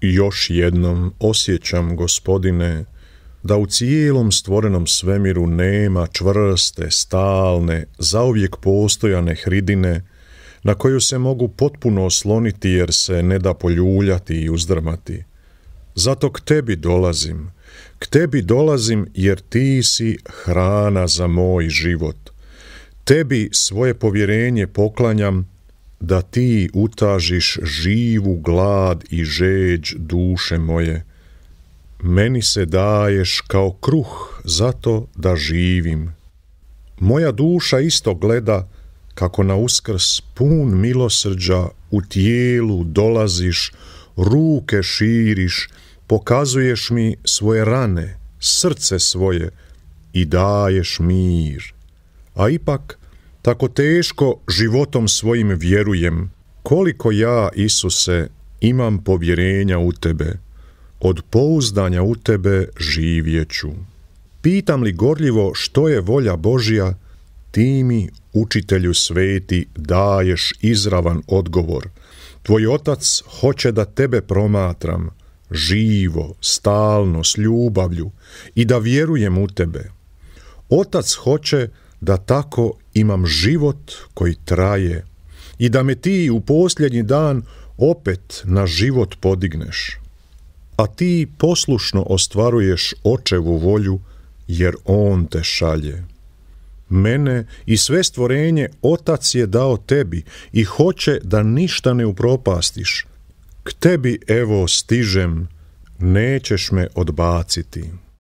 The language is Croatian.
Još jednom osjećam, gospodine, da u cijelom stvorenom svemiru nema čvrste, stalne, zauvijek postojane hridine na koju se mogu potpuno osloniti jer se ne da poljuljati i uzdrmati. Zato k tebi dolazim, k tebi dolazim jer ti si hrana za moj život. Tebi svoje povjerenje poklanjam da ti utažiš živu glad i žeđ duše moje. Meni se daješ kao kruh zato da živim. Moja duša isto gleda kako na uskrs pun milosrđa u tijelu dolaziš, ruke širiš, pokazuješ mi svoje rane, srce svoje i daješ mir. A ipak tako teško životom svojim vjerujem, koliko ja, Isuse, imam povjerenja u Tebe, od pouzdanja u Tebe živjeću. Pitam li gorljivo što je volja Božja, ti mi, učitelju sveti, daješ izravan odgovor. Tvoj otac hoće da tebe promatram, živo, stalno, s ljubavlju i da vjerujem u tebe. Otac hoće da tako imam život koji traje i da me ti u posljednji dan opet na život podigneš. A ti poslušno ostvaruješ očevu volju jer on te šalje. Mene i sve stvorenje otac je dao tebi i hoće da ništa ne upropastiš. K tebi evo stižem, nećeš me odbaciti.